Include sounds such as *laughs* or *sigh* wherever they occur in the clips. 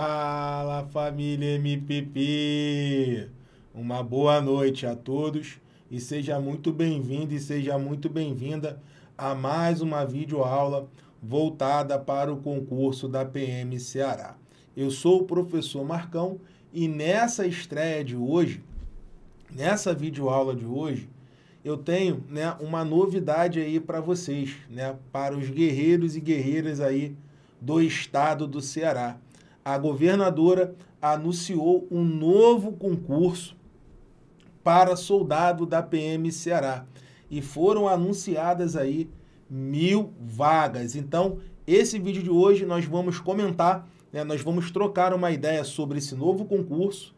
Fala família MPP! Uma boa noite a todos e seja muito bem-vindo e seja muito bem-vinda a mais uma videoaula voltada para o concurso da PM Ceará. Eu sou o professor Marcão e nessa estreia de hoje, nessa videoaula de hoje, eu tenho né, uma novidade aí para vocês, né, para os guerreiros e guerreiras aí do estado do Ceará a governadora anunciou um novo concurso para soldado da PM Ceará. E foram anunciadas aí mil vagas. Então, esse vídeo de hoje nós vamos comentar, né, nós vamos trocar uma ideia sobre esse novo concurso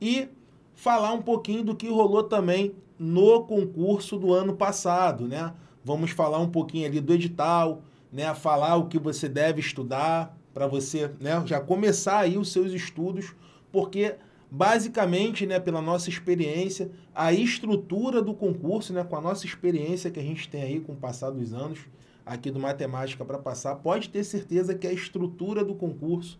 e falar um pouquinho do que rolou também no concurso do ano passado, né? Vamos falar um pouquinho ali do edital, né? Falar o que você deve estudar, para você né, já começar aí os seus estudos, porque basicamente, né, pela nossa experiência, a estrutura do concurso, né, com a nossa experiência que a gente tem aí com o passar dos anos aqui do Matemática para Passar, pode ter certeza que a estrutura do concurso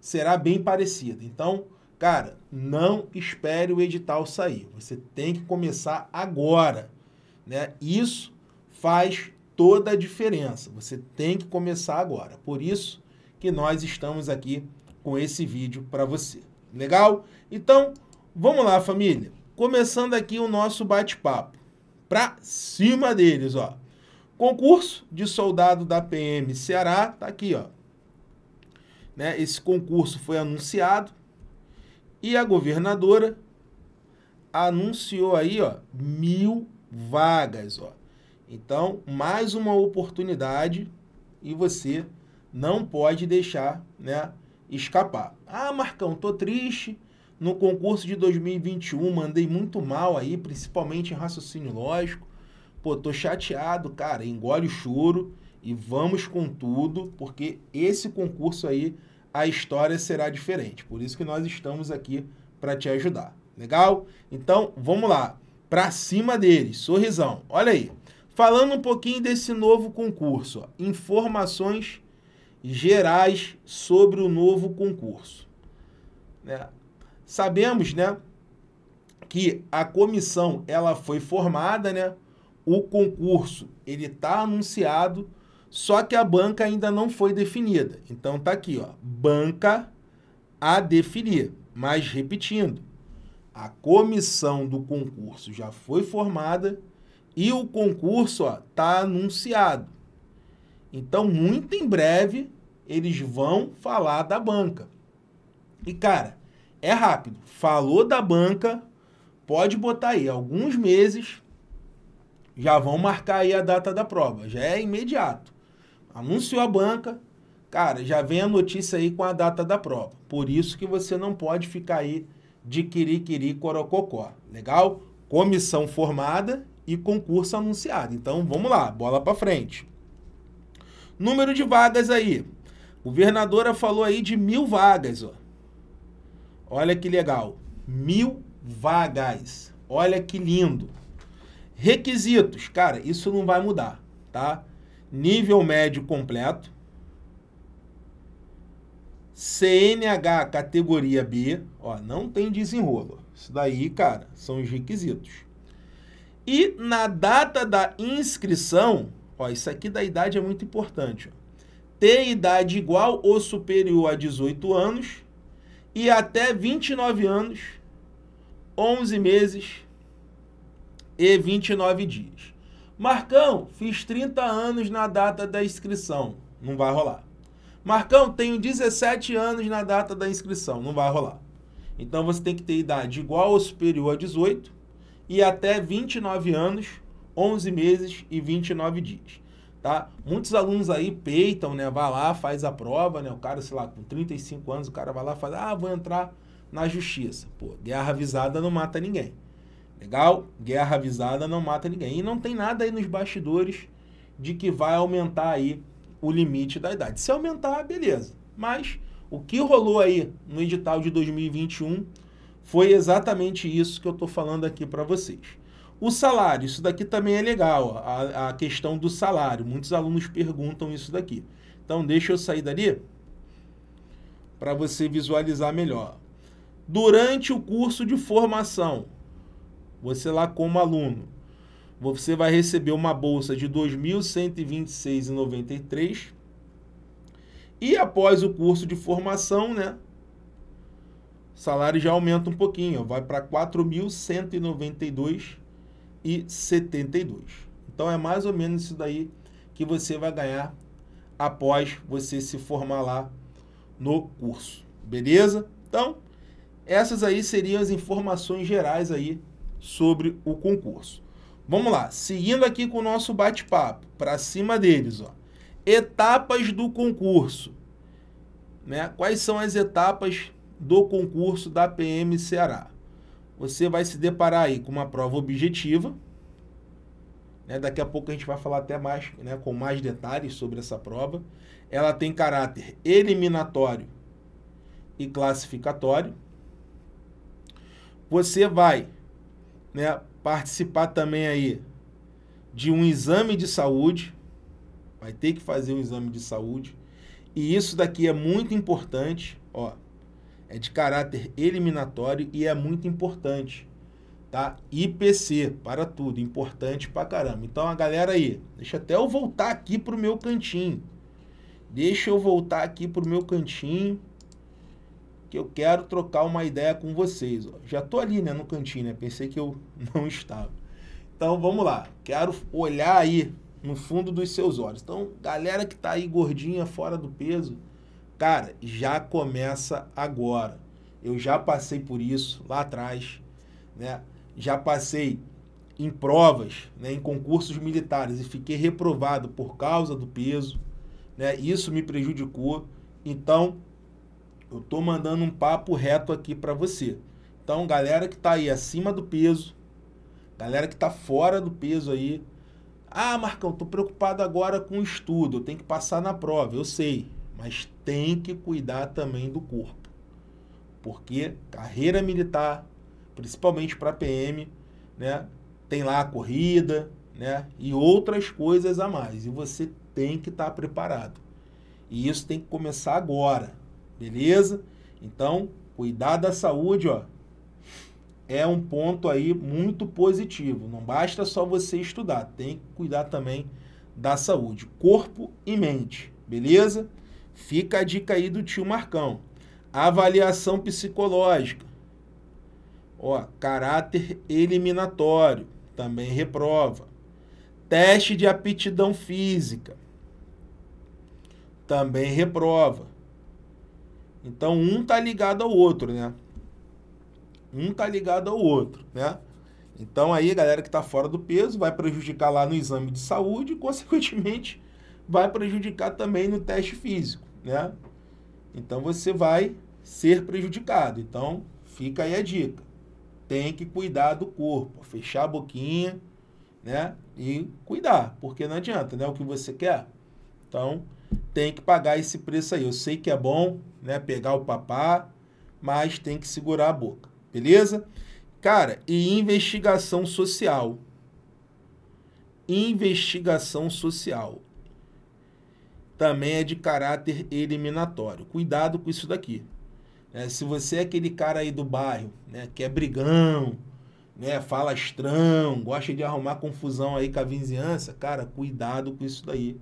será bem parecida. Então, cara, não espere o edital sair. Você tem que começar agora, né? Isso faz toda a diferença. Você tem que começar agora. Por isso, que nós estamos aqui com esse vídeo para você. Legal? Então, vamos lá, família. Começando aqui o nosso bate-papo. Para cima deles, ó. Concurso de soldado da PM Ceará, tá aqui, ó. Né? Esse concurso foi anunciado e a governadora anunciou aí, ó, mil vagas, ó. Então, mais uma oportunidade e você não pode deixar né, escapar. Ah, Marcão, tô triste. No concurso de 2021, mandei muito mal aí, principalmente em raciocínio lógico. Pô, tô chateado, cara. Engole o choro e vamos com tudo, porque esse concurso aí a história será diferente. Por isso que nós estamos aqui para te ajudar. Legal? Então, vamos lá. Para cima deles, sorrisão. Olha aí. Falando um pouquinho desse novo concurso, ó. informações gerais sobre o novo concurso. Né? Sabemos, né, que a comissão ela foi formada, né? O concurso ele está anunciado, só que a banca ainda não foi definida. Então tá aqui, ó, banca a definir. Mas repetindo, a comissão do concurso já foi formada e o concurso está anunciado. Então, muito em breve, eles vão falar da banca. E, cara, é rápido. Falou da banca, pode botar aí alguns meses, já vão marcar aí a data da prova. Já é imediato. Anunciou a banca, cara, já vem a notícia aí com a data da prova. Por isso que você não pode ficar aí de quiri-quiri corococó. Legal? Comissão formada e concurso anunciado. Então vamos lá, bola para frente. Número de vagas aí. Governadora falou aí de mil vagas, ó. Olha que legal. Mil vagas. Olha que lindo. Requisitos, cara, isso não vai mudar, tá? Nível médio completo. CNH categoria B, ó, não tem desenrolo. Isso daí, cara, são os requisitos. E na data da inscrição, Ó, isso aqui da idade é muito importante. Ó. Ter idade igual ou superior a 18 anos e até 29 anos, 11 meses e 29 dias. Marcão, fiz 30 anos na data da inscrição. Não vai rolar. Marcão, tenho 17 anos na data da inscrição. Não vai rolar. Então você tem que ter idade igual ou superior a 18 e até 29 anos, 11 meses e 29 dias. Tá? Muitos alunos aí peitam, né? Vai lá, faz a prova, né? O cara, sei lá, com 35 anos, o cara vai lá e fala, ah, vou entrar na justiça. Pô, guerra avisada não mata ninguém. Legal? Guerra avisada não mata ninguém. E não tem nada aí nos bastidores de que vai aumentar aí o limite da idade. Se aumentar, beleza. Mas o que rolou aí no edital de 2021 foi exatamente isso que eu estou falando aqui para vocês. O salário, isso daqui também é legal, a, a questão do salário. Muitos alunos perguntam isso daqui. Então, deixa eu sair dali para você visualizar melhor. Durante o curso de formação, você lá como aluno, você vai receber uma bolsa de R$ 2.126,93. E após o curso de formação, né? O salário já aumenta um pouquinho, vai para R$ 4.192 e 72. Então é mais ou menos isso daí que você vai ganhar após você se formar lá no curso. Beleza? Então, essas aí seriam as informações gerais aí sobre o concurso. Vamos lá, seguindo aqui com o nosso bate-papo, para cima deles, ó. Etapas do concurso. Né? Quais são as etapas do concurso da PM Ceará? você vai se deparar aí com uma prova objetiva. Né? Daqui a pouco a gente vai falar até mais, né, com mais detalhes sobre essa prova. Ela tem caráter eliminatório e classificatório. Você vai né, participar também aí de um exame de saúde. Vai ter que fazer um exame de saúde. E isso daqui é muito importante, ó é de caráter eliminatório e é muito importante, tá? IPC para tudo, importante pra caramba. Então a galera aí, deixa até eu voltar aqui pro meu cantinho. Deixa eu voltar aqui pro meu cantinho que eu quero trocar uma ideia com vocês. Ó. Já tô ali, né, no cantinho, né? Pensei que eu *laughs* não estava. Então vamos lá, quero olhar aí no fundo dos seus olhos. Então, galera que tá aí gordinha, fora do peso, Cara, já começa agora. Eu já passei por isso lá atrás, né? Já passei em provas, né, em concursos militares e fiquei reprovado por causa do peso, né? Isso me prejudicou. Então, eu tô mandando um papo reto aqui para você. Então, galera que tá aí acima do peso, galera que tá fora do peso aí, ah, Marcão, tô preocupado agora com o estudo, eu tenho que passar na prova. Eu sei, mas tem que cuidar também do corpo. Porque carreira militar, principalmente para PM, né, tem lá a corrida, né, e outras coisas a mais. E você tem que estar tá preparado. E isso tem que começar agora, beleza? Então, cuidar da saúde, ó, é um ponto aí muito positivo. Não basta só você estudar, tem que cuidar também da saúde, corpo e mente, beleza? Fica a dica aí do tio Marcão. Avaliação psicológica. Ó, caráter eliminatório, também reprova. Teste de aptidão física. Também reprova. Então um tá ligado ao outro, né? Um tá ligado ao outro, né? Então aí a galera que está fora do peso vai prejudicar lá no exame de saúde e, *laughs* consequentemente, vai prejudicar também no teste físico né? Então você vai ser prejudicado. Então fica aí a dica. Tem que cuidar do corpo, fechar a boquinha, né? E cuidar, porque não adianta, né? O que você quer. Então tem que pagar esse preço aí. Eu sei que é bom, né? Pegar o papá, mas tem que segurar a boca, beleza? Cara, e investigação social investigação social também é de caráter eliminatório. Cuidado com isso daqui. É, se você é aquele cara aí do bairro, né, que é brigão, né, estrão, gosta de arrumar confusão aí com a vizinhança, cara, cuidado com isso daí.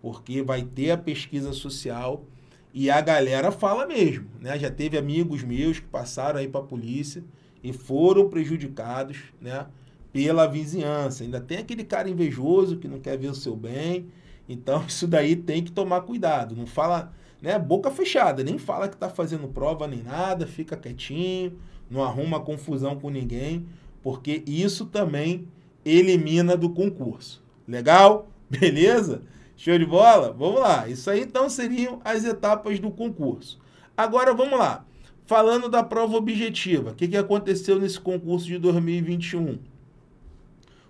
Porque vai ter a pesquisa social e a galera fala mesmo, né? Já teve amigos meus que passaram aí para a polícia e foram prejudicados, né, pela vizinhança. Ainda tem aquele cara invejoso que não quer ver o seu bem, então, *laughs* isso daí tem que tomar cuidado. Não fala, né, boca fechada, nem fala que tá fazendo prova nem nada, fica quietinho, não arruma confusão com ninguém, porque isso também elimina do concurso. Legal? *laughs* Beleza? Show de bola? Vamos lá. Isso aí então seriam as etapas do concurso. Agora vamos lá. Falando da prova objetiva, o que, que aconteceu nesse concurso de 2021?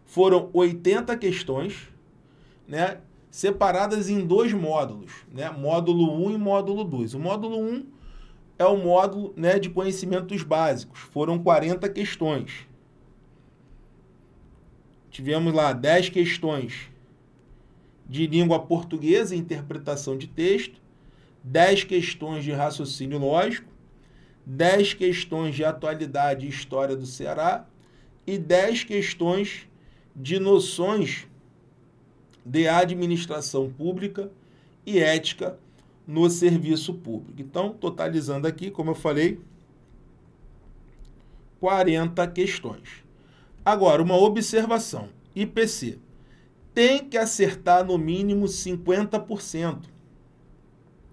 Foram 80 questões, né? separadas em dois módulos, né? Módulo 1 um e módulo 2. O módulo 1 um é o módulo né, de conhecimentos básicos. Foram 40 questões. Tivemos lá 10 questões de língua portuguesa e interpretação de texto, 10 questões de raciocínio lógico, 10 questões de atualidade e história do Ceará e 10 questões de noções de administração pública e ética no serviço público. Então, totalizando aqui, como eu falei, 40 questões. Agora, uma observação: IPC tem que acertar no mínimo 50%.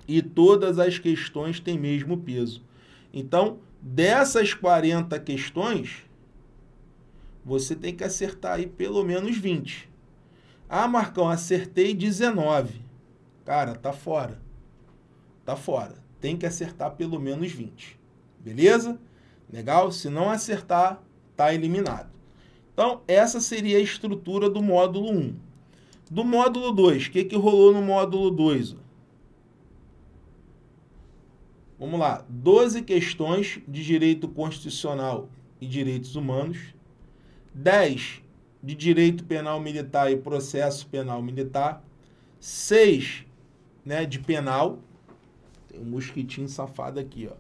E todas as questões têm mesmo peso. Então, dessas 40 questões, você tem que acertar aí pelo menos 20. Ah, Marcão, acertei 19. Cara, tá fora. Tá fora. Tem que acertar pelo menos 20. Beleza? Legal? Se não acertar, tá eliminado. Então, essa seria a estrutura do módulo 1. Do módulo 2, o que, que rolou no módulo 2? Vamos lá, 12 questões de direito constitucional e direitos humanos, 10 de direito penal militar e processo penal militar, seis né, de penal, tem um mosquitinho safado aqui, ó.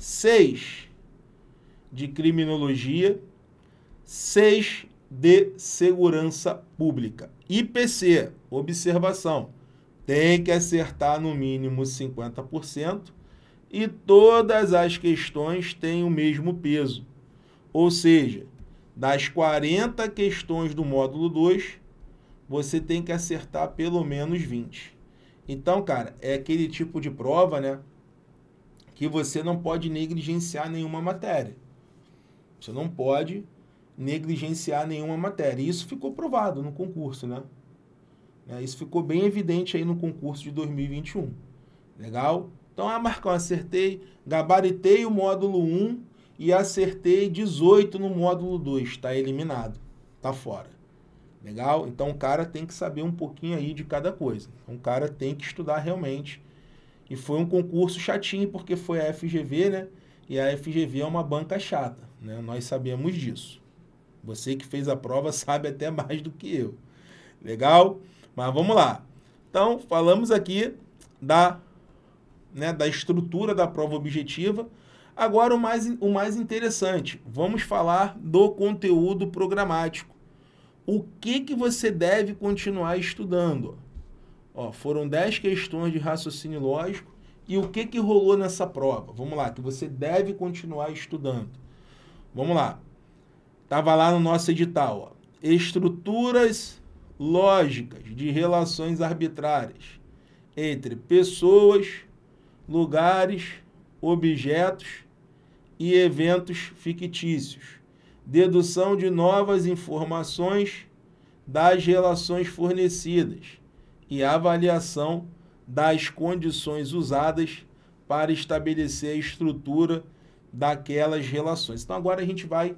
seis de criminologia, seis de segurança pública. IPC, observação, tem que acertar no mínimo 50% e todas as questões têm o mesmo peso. Ou seja, das 40 questões do módulo 2, você tem que acertar pelo menos 20. Então, cara, é aquele tipo de prova, né? Que você não pode negligenciar nenhuma matéria. Você não pode negligenciar nenhuma matéria. E isso ficou provado no concurso, né? É, isso ficou bem evidente aí no concurso de 2021. Legal? Então, ah, Marcão, acertei, gabaritei o módulo 1 e acertei 18 no módulo 2, está eliminado, está fora. Legal? Então o cara tem que saber um pouquinho aí de cada coisa. Então, o cara tem que estudar realmente. E foi um concurso chatinho, porque foi a FGV, né? E a FGV é uma banca chata, né? Nós sabemos disso. Você que fez a prova *laughs* sabe até mais do que eu. Legal? Mas vamos lá. Então, falamos aqui da, né, da estrutura da prova objetiva. Agora, o mais, o mais interessante, vamos falar do conteúdo programático. O que, que você deve continuar estudando? Ó, foram 10 questões de raciocínio lógico e o que, que rolou nessa prova? Vamos lá, que você deve continuar estudando. Vamos lá. Estava lá no nosso edital. Ó. Estruturas lógicas de relações arbitrárias entre pessoas, lugares, objetos e eventos fictícios, dedução de novas informações das relações fornecidas e avaliação das condições usadas para estabelecer a estrutura daquelas relações. Então agora a gente vai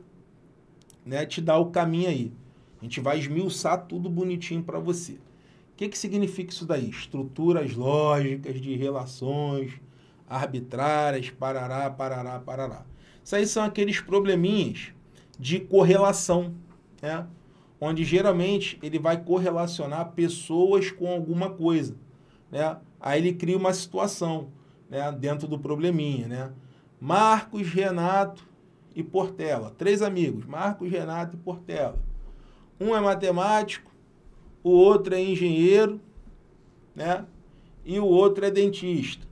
né, te dar o caminho aí. A gente vai esmiuçar tudo bonitinho para você. O que, que significa isso daí? Estruturas lógicas de relações arbitrárias, parará, parará, parará. Isso aí são aqueles probleminhas de correlação, né? onde geralmente ele vai correlacionar pessoas com alguma coisa. Né? Aí ele cria uma situação né? dentro do probleminha. Né? Marcos, Renato e Portela. Três amigos, Marcos, Renato e Portela. Um é matemático, o outro é engenheiro né? e o outro é dentista.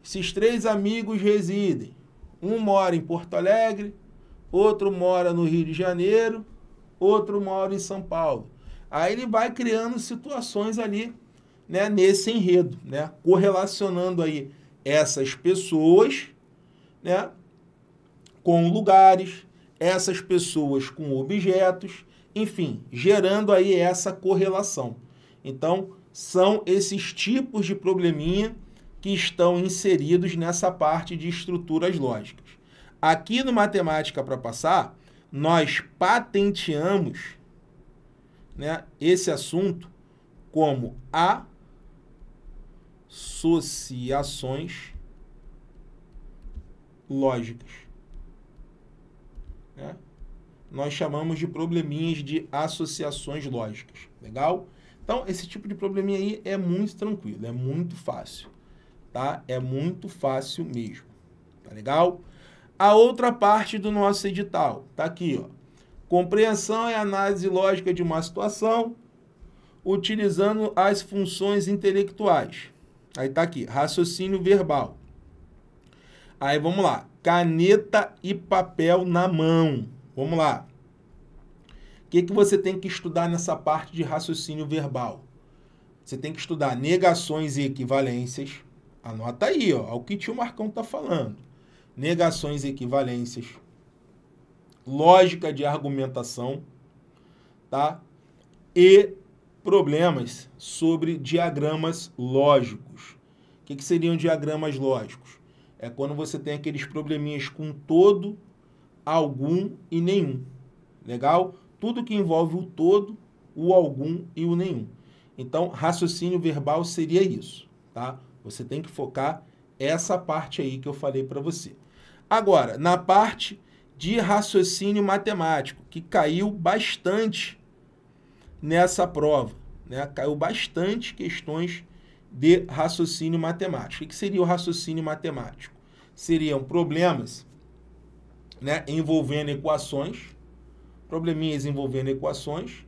Esses três amigos residem um mora em Porto Alegre, outro mora no Rio de Janeiro, outro mora em São Paulo. Aí ele vai criando situações ali, né, nesse enredo, né, correlacionando aí essas pessoas, né, com lugares, essas pessoas com objetos, enfim, gerando aí essa correlação. Então, são esses tipos de probleminha que estão inseridos nessa parte de estruturas lógicas. Aqui no Matemática para Passar, nós patenteamos né, esse assunto como associações lógicas. Né? Nós chamamos de probleminhas de associações lógicas. Legal? Então, esse tipo de probleminha aí é muito tranquilo, é muito fácil tá? É muito fácil mesmo, tá legal? A outra parte do nosso edital, tá aqui, ó. Compreensão e análise lógica de uma situação utilizando as funções intelectuais. Aí tá aqui, raciocínio verbal. Aí vamos lá, caneta e papel na mão. Vamos lá. O que, que você tem que estudar nessa parte de raciocínio verbal? Você tem que estudar negações e equivalências. Anota aí, ó, o que tio Marcão tá falando. Negações e equivalências, lógica de argumentação, tá? E problemas sobre diagramas lógicos. O que, que seriam diagramas lógicos? É quando você tem aqueles probleminhas com todo, algum e nenhum. Legal? Tudo que envolve o todo, o algum e o nenhum. Então, raciocínio verbal seria isso, tá? Você tem que focar essa parte aí que eu falei para você. Agora, na parte de raciocínio matemático, que caiu bastante nessa prova, né? Caiu bastante questões de raciocínio matemático. O que seria o raciocínio matemático? Seriam problemas né, envolvendo equações, probleminhas envolvendo equações,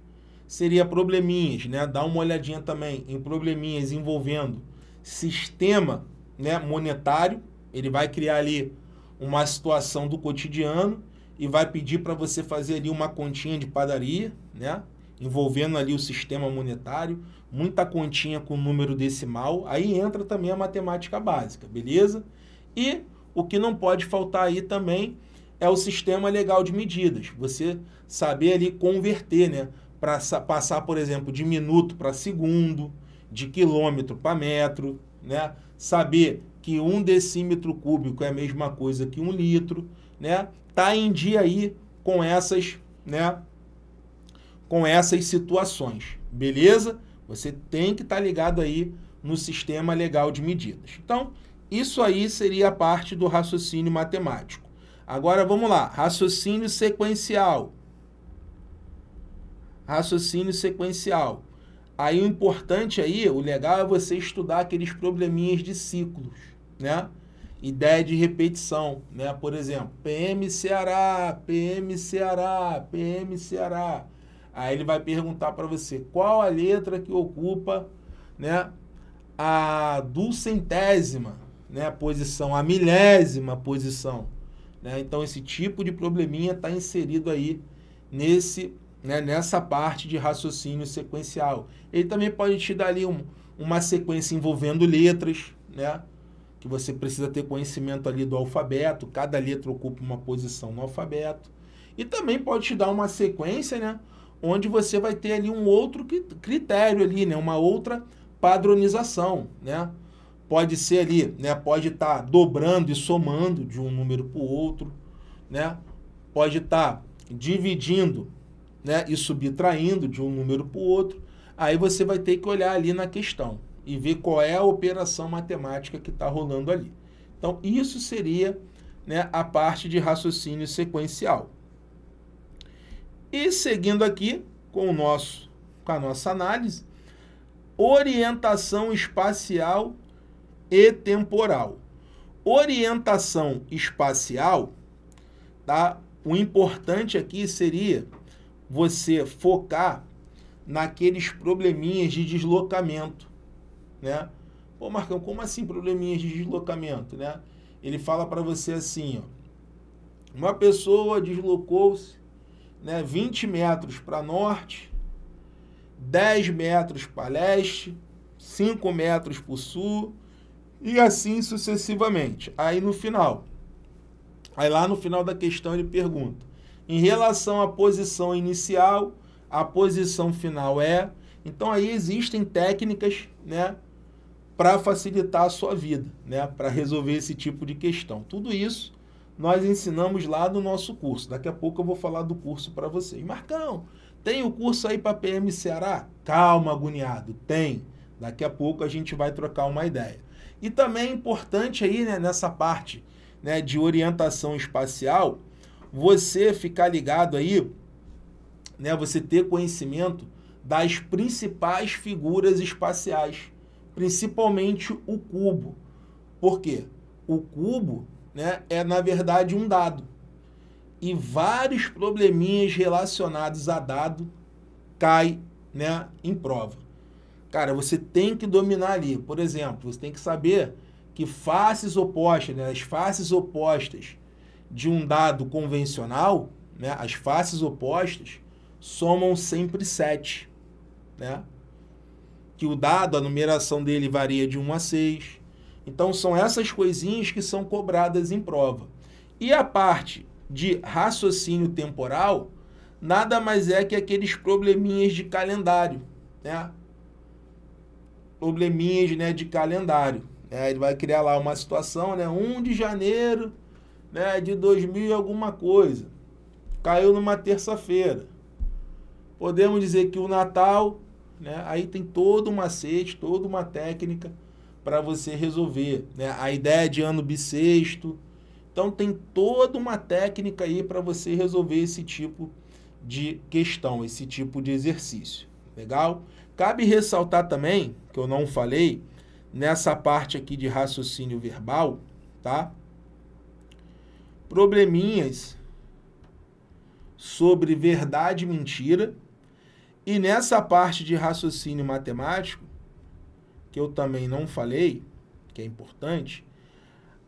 seria probleminhas, né? Dá uma olhadinha também em probleminhas envolvendo sistema né, monetário, ele vai criar ali uma situação do cotidiano e vai pedir para você fazer ali uma continha de padaria, né? envolvendo ali o sistema monetário, muita continha com número decimal, aí entra também a matemática básica, beleza? E o que não pode faltar aí também é o sistema legal de medidas, você saber ali converter, né? Para passar, por exemplo, de minuto para segundo, de quilômetro para metro, né? Saber que um decímetro cúbico é a mesma coisa que um litro, né? Tá em dia aí com essas, né? Com essas situações, beleza? Você tem que estar tá ligado aí no sistema legal de medidas. Então, isso aí seria a parte do raciocínio matemático. Agora vamos lá, raciocínio sequencial. Raciocínio sequencial. Aí o importante aí, o legal é você estudar aqueles probleminhas de ciclos, né? Ideia de repetição, né? Por exemplo, PM Ceará, PM Ceará, PM Ceará. Aí ele vai perguntar para você qual a letra que ocupa, né? A duzentésima, né? Posição, a milésima posição. Né? Então esse tipo de probleminha está inserido aí nesse né, nessa parte de raciocínio sequencial. Ele também pode te dar ali um, uma sequência envolvendo letras, né? Que você precisa ter conhecimento ali do alfabeto, cada letra ocupa uma posição no alfabeto. E também pode te dar uma sequência, né? Onde você vai ter ali um outro critério ali, né? Uma outra padronização, né? Pode ser ali, né? Pode estar tá dobrando e somando de um número para o outro, né? Pode estar tá dividindo né, e subtraindo de um número para o outro, aí você vai ter que olhar ali na questão e ver qual é a operação matemática que está rolando ali. Então, isso seria né, a parte de raciocínio sequencial. E seguindo aqui com, o nosso, com a nossa análise, orientação espacial e temporal. Orientação espacial, tá? O importante aqui seria você focar naqueles probleminhas de deslocamento, né? Pô, Marcão, como assim probleminhas de deslocamento, né? Ele fala para você assim, ó, uma pessoa deslocou-se né, 20 metros para norte, 10 metros para leste, 5 metros para o sul e assim sucessivamente. Aí no final, aí lá no final da questão ele pergunta, em relação à posição inicial, a posição final é. Então aí existem técnicas, né, para facilitar a sua vida, né, para resolver esse tipo de questão. Tudo isso nós ensinamos lá no nosso curso. Daqui a pouco eu vou falar do curso para vocês. Marcão, tem o curso aí para PM Ceará? Calma, agoniado, tem. Daqui a pouco a gente vai trocar uma ideia. E também é importante aí, né, nessa parte, né, de orientação espacial, você ficar ligado aí, né, você ter conhecimento das principais figuras espaciais, principalmente o cubo. Por quê? O cubo né, é, na verdade, um dado. E vários probleminhas relacionados a dado cai né, em prova. Cara, você tem que dominar ali. Por exemplo, você tem que saber que faces opostas, né, as faces opostas de um dado convencional, né, as faces opostas, somam sempre 7. Né? Que o dado, a numeração dele varia de 1 a 6. Então são essas coisinhas que são cobradas em prova. E a parte de raciocínio temporal nada mais é que aqueles probleminhas de calendário, né? Probleminhas, né, de calendário. Né? Ele vai criar lá uma situação, né? 1 de janeiro né, de 2000 e alguma coisa. Caiu numa terça-feira. Podemos dizer que o Natal, né, aí tem todo um macete, toda uma técnica para você resolver. Né? A ideia de ano bissexto. Então tem toda uma técnica aí para você resolver esse tipo de questão, esse tipo de exercício. Legal? Cabe ressaltar também, que eu não falei, nessa parte aqui de raciocínio verbal, tá? probleminhas sobre verdade e mentira. E nessa parte de raciocínio matemático, que eu também não falei, que é importante,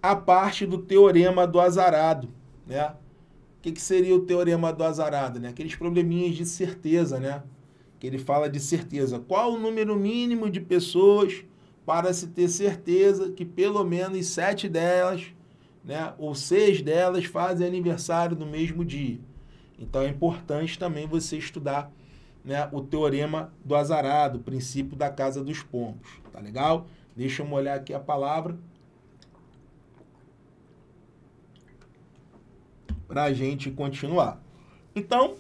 a parte do teorema do azarado, né? O que, que seria o teorema do azarado, né? Aqueles probleminhas de certeza, né? Que ele fala de certeza. Qual o número mínimo de pessoas para se ter certeza que pelo menos sete delas né? Ou seis delas fazem aniversário no mesmo dia. Então é importante também você estudar né, o teorema do azarado, o princípio da casa dos pombos. Tá legal? Deixa eu olhar aqui a palavra. Para a gente continuar. Então,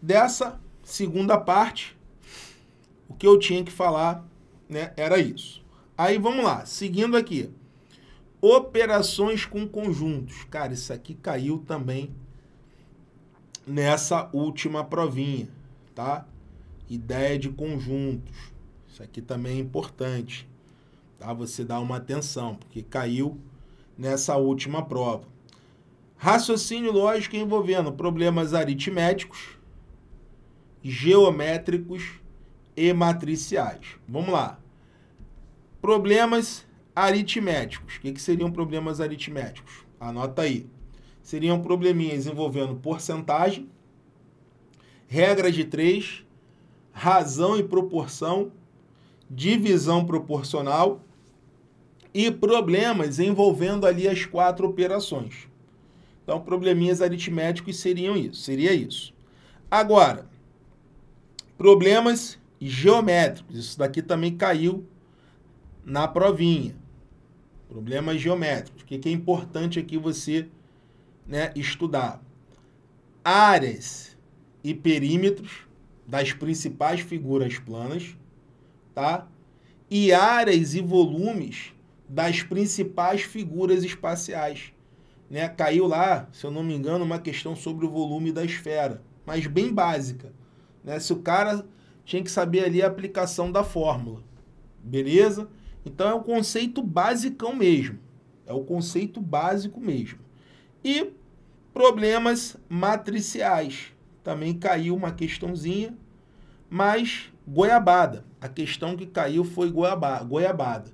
dessa segunda parte, o que eu tinha que falar né, era isso. Aí vamos lá, seguindo aqui. Operações com conjuntos. Cara, isso aqui caiu também nessa última provinha, tá? Ideia de conjuntos. Isso aqui também é importante, tá? Você dá uma atenção, porque caiu nessa última prova. Raciocínio lógico envolvendo problemas aritméticos, geométricos e matriciais. Vamos lá. Problemas aritméticos. O que, que seriam problemas aritméticos? Anota aí. Seriam probleminhas envolvendo porcentagem, regras de três, razão e proporção, divisão proporcional e problemas envolvendo ali as quatro operações. Então, probleminhas aritméticos seriam isso, seria isso. Agora, problemas geométricos. Isso daqui também caiu na provinha problemas geométricos. O que, que é importante aqui você né, estudar? Áreas e perímetros das principais figuras planas, tá? E áreas e volumes das principais figuras espaciais. Né? Caiu lá, se eu não me engano, uma questão sobre o volume da esfera, mas bem básica. Né? Se o cara tinha que saber ali a aplicação da fórmula, beleza? Então é um conceito basicão mesmo. É o um conceito básico mesmo. E problemas matriciais. Também caiu uma questãozinha, mas goiabada. A questão que caiu foi goiaba, goiabada.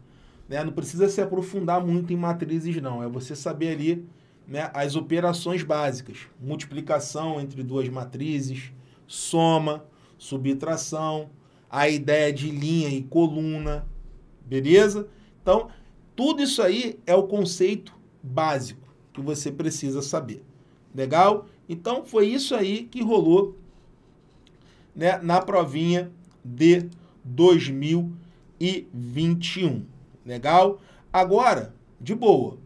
Né? Não precisa se aprofundar muito em matrizes, não. É você saber ali né, as operações básicas. Multiplicação entre duas matrizes, soma, subtração, a ideia de linha e coluna, Beleza? Então, tudo isso aí é o conceito básico que você precisa saber. Legal? Então, foi isso aí que rolou né, na provinha de 2021. Legal? Agora, de boa.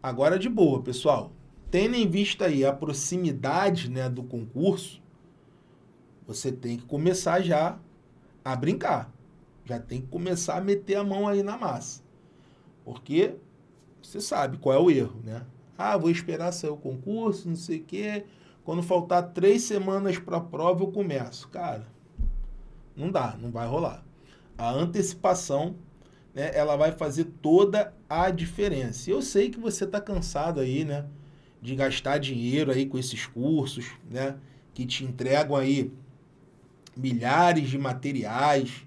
Agora de boa, pessoal. Tendo em vista aí a proximidade né, do concurso, você tem que começar já a brincar. Já tem que começar a meter a mão aí na massa. Porque você sabe qual é o erro, né? Ah, vou esperar sair o concurso, não sei o quê. Quando faltar três semanas para a prova, eu começo. Cara, não dá, não vai rolar. A antecipação, né, ela vai fazer toda a diferença. Eu sei que você está cansado aí, né? De gastar dinheiro aí com esses cursos, né? Que te entregam aí milhares de materiais,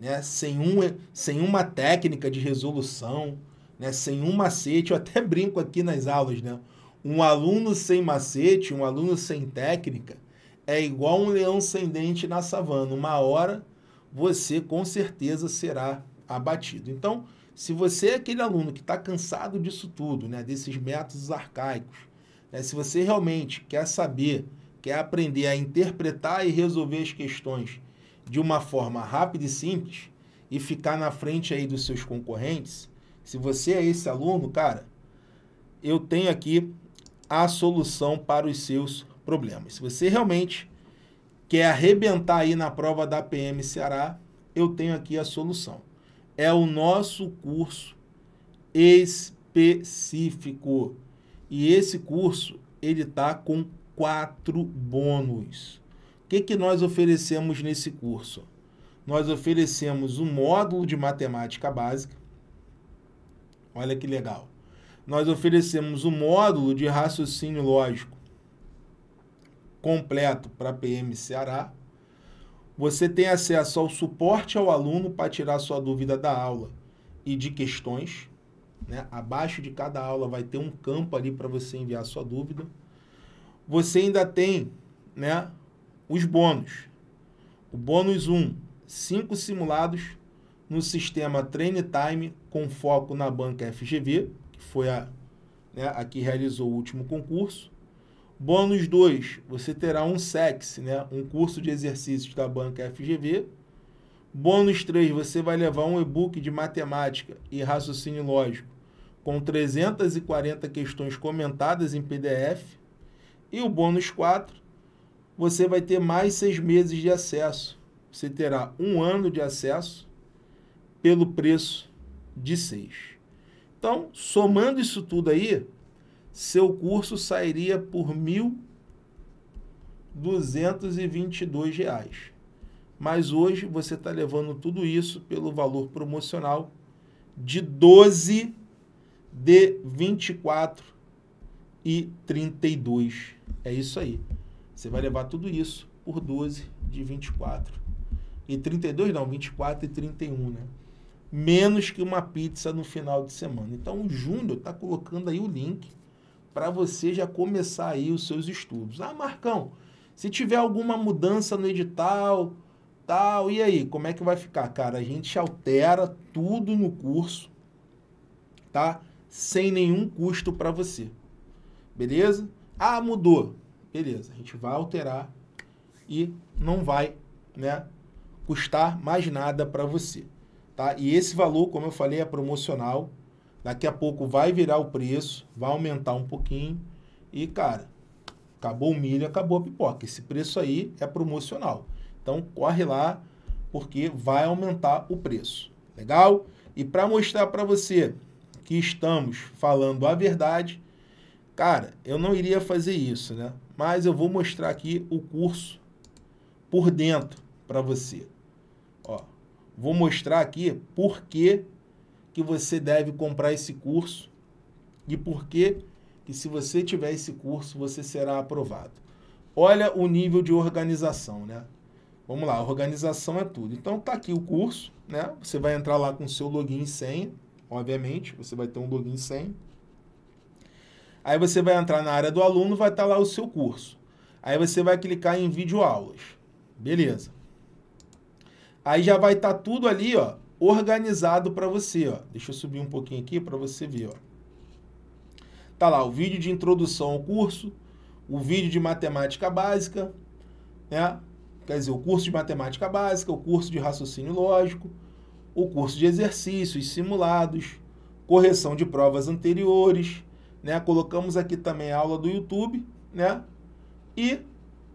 né? sem, um, sem uma técnica de resolução, né? sem um macete. Eu até *laughs* brinco aqui nas aulas, né? Um aluno sem macete, um aluno sem técnica, é igual um leão sem dente na savana. Uma hora você com certeza será abatido. Então, se você é aquele aluno que está cansado disso tudo, né? desses métodos arcaicos, né? se você realmente quer saber, quer aprender a interpretar e resolver as questões de uma forma rápida e simples e ficar na frente aí dos seus concorrentes, se você é esse aluno, cara, eu tenho aqui a solução para os seus problemas. Se você realmente quer arrebentar aí na prova da PM Ceará, eu tenho aqui a solução. É o nosso curso específico. E esse curso, ele tá com quatro bônus. O que, que nós oferecemos nesse curso? Nós oferecemos um módulo de matemática básica. Olha que legal. Nós oferecemos um módulo de raciocínio lógico completo para PM Ceará. Você tem acesso ao suporte ao aluno para tirar sua dúvida da aula e de questões. Né? Abaixo de cada aula vai ter um campo ali para você enviar sua dúvida. Você ainda tem né, os bônus. O bônus 1, 5 simulados no sistema Train Time com foco na banca FGV, que foi a, né, a que realizou o último concurso. Bônus 2, você terá um SEX, né, um curso de exercícios da banca FGV. Bônus 3, você vai levar um e-book de matemática e raciocínio lógico com 340 questões comentadas em PDF. E o bônus 4, você vai ter mais seis meses de acesso. Você terá um ano de acesso pelo preço de seis. Então, somando isso tudo aí, seu curso sairia por R$ 1.222. Mas hoje você está levando tudo isso pelo valor promocional de 12 de 24 e 32. É isso aí. Você vai levar tudo isso por 12 de 24. E 32 não, 24 e 31, né? Menos que uma pizza no final de semana. Então o Júnior está colocando aí o link para você já começar aí os seus estudos. Ah, Marcão, se tiver alguma mudança no edital, tal, e aí, como é que vai ficar? Cara, a gente altera tudo no curso, tá? Sem nenhum custo para você. Beleza? Ah, mudou beleza, a gente vai alterar e não vai, né, custar mais nada para você, tá? E esse valor, como eu falei, é promocional. Daqui a pouco vai virar o preço, vai aumentar um pouquinho e, cara, acabou o milho, acabou a pipoca. Esse preço aí é promocional. Então corre lá porque vai aumentar o preço. Legal? E para mostrar para você que estamos falando a verdade, cara, eu não iria fazer isso, né? mas eu vou mostrar aqui o curso por dentro para você. Ó, vou mostrar aqui por que, que você deve comprar esse curso e por que, que se você tiver esse curso, você será aprovado. Olha o nível de organização, né? Vamos lá, organização é tudo. Então tá aqui o curso, né? Você vai entrar lá com seu login e senha, obviamente, você vai ter um login e senha. Aí você vai entrar na área do aluno, vai estar tá lá o seu curso. Aí você vai clicar em vídeo aulas. Beleza. Aí já vai estar tá tudo ali, ó, organizado para você, ó. Deixa eu subir um pouquinho aqui para você ver, ó. Tá lá o vídeo de introdução ao curso, o vídeo de matemática básica, né? Quer dizer, o curso de matemática básica, o curso de raciocínio lógico, o curso de exercícios simulados, correção de provas anteriores, né? Colocamos aqui também a aula do YouTube, né? E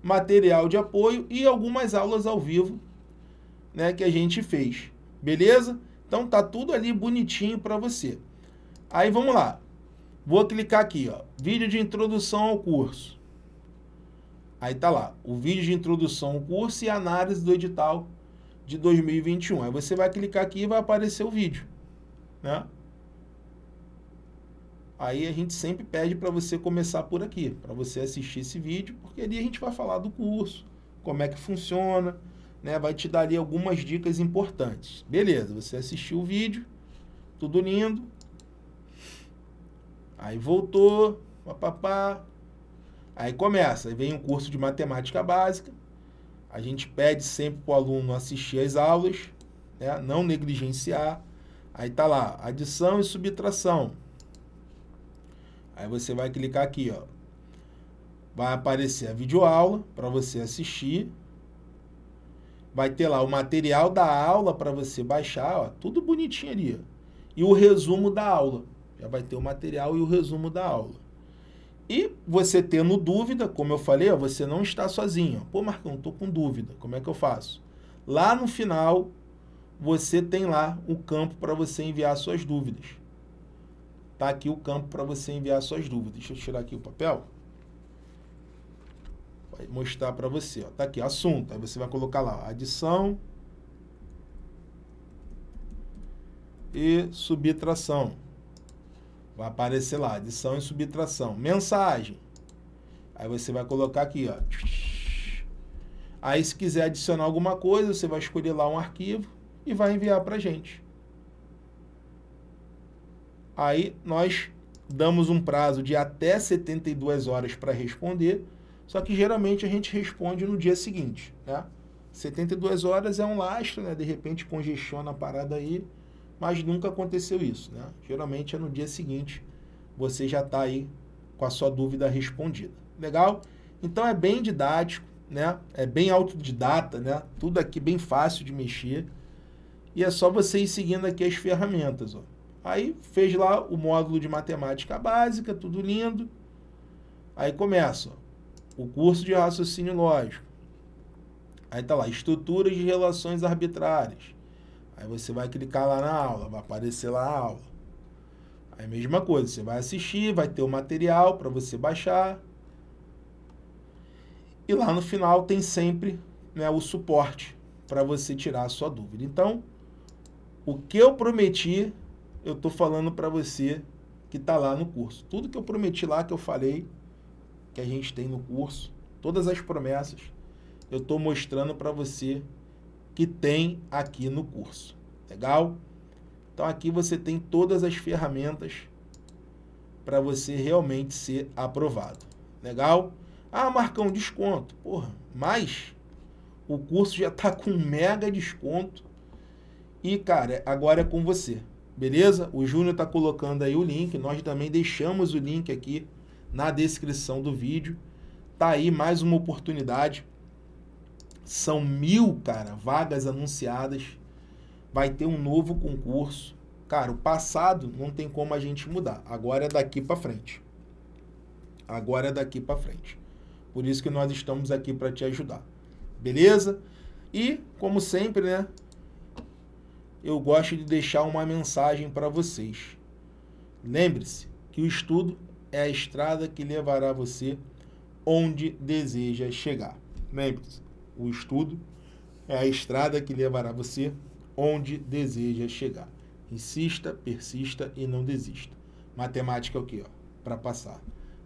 material de apoio e algumas aulas ao vivo, né, que a gente fez. Beleza? Então tá tudo ali bonitinho para você. Aí vamos lá. Vou clicar aqui, ó, vídeo de introdução ao curso. Aí tá lá, o vídeo de introdução ao curso e análise do edital de 2021. Aí você vai clicar aqui e vai aparecer o vídeo, né? Aí a gente sempre pede para você começar por aqui, para você assistir esse vídeo, porque ali a gente vai falar do curso, como é que funciona, né? Vai te dar ali algumas dicas importantes. Beleza, você assistiu o vídeo, tudo lindo. Aí voltou, papapá. Aí começa, aí vem o um curso de matemática básica. A gente pede sempre para o aluno assistir as aulas, né? não negligenciar. Aí tá lá, adição e subtração. Aí você vai clicar aqui, ó. Vai aparecer a videoaula para você assistir. Vai ter lá o material da aula para você baixar, ó, tudo bonitinho ali. Ó. E o resumo da aula. Já vai ter o material e o resumo da aula. E você tendo dúvida, como eu falei, ó, você não está sozinho. Pô, Marcão, estou com dúvida. Como é que eu faço? Lá no final, você tem lá o campo para você enviar suas dúvidas tá aqui o campo para você enviar suas dúvidas. Deixa eu tirar aqui o papel. Vai mostrar para você. Está aqui, assunto. Aí você vai colocar lá, adição e subtração. Vai aparecer lá, adição e subtração. Mensagem. Aí você vai colocar aqui, ó. Aí se quiser adicionar alguma coisa, você vai escolher lá um arquivo e vai enviar para gente. Aí nós damos um prazo de até 72 horas para responder, só que geralmente a gente responde no dia seguinte, né? 72 horas é um lastro, né? De repente congestiona a parada aí, mas nunca aconteceu isso, né? Geralmente é no dia seguinte você já está aí com a sua dúvida respondida. Legal? Então é bem didático, né? É bem autodidata, né? Tudo aqui bem fácil de mexer. E é só você ir seguindo aqui as ferramentas, ó. Aí fez lá o módulo de matemática básica, tudo lindo. Aí começa o curso de raciocínio lógico. Aí tá lá, estruturas de relações arbitrárias. Aí você vai clicar lá na aula, vai aparecer lá a aula. Aí mesma coisa, você vai assistir, vai ter o material para você baixar. E lá no final tem sempre né, o suporte para você tirar a sua dúvida. Então, o que eu prometi eu estou falando para você que está lá no curso. Tudo que eu prometi lá, que eu falei, que a gente tem no curso, todas as promessas, eu estou mostrando para você que tem aqui no curso. Legal? Então aqui você tem todas as ferramentas para você realmente ser aprovado. Legal? Ah, Marcão, desconto. Porra, mas o curso já está com mega desconto. E, cara, agora é com você. Beleza? O Júnior está colocando aí o link. Nós também deixamos o link aqui na descrição do vídeo. Tá aí mais uma oportunidade. São mil, cara, vagas anunciadas. Vai ter um novo concurso. Cara, o passado não tem como a gente mudar. Agora é daqui para frente. Agora é daqui para frente. Por isso que nós estamos aqui para te ajudar. Beleza? E, como sempre, né? eu gosto de deixar uma mensagem para vocês. Lembre-se que o estudo é a estrada que levará você onde deseja chegar. Lembre-se, o estudo é a estrada que levará você onde deseja chegar. Insista, persista e não desista. Matemática é o quê? Para passar.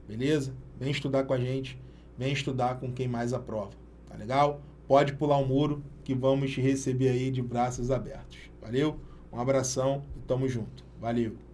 Beleza? Vem estudar com a gente. Vem estudar com quem mais aprova. Tá legal? Pode pular o um muro que vamos te receber aí de braços abertos. Valeu, um abração e tamo junto. Valeu.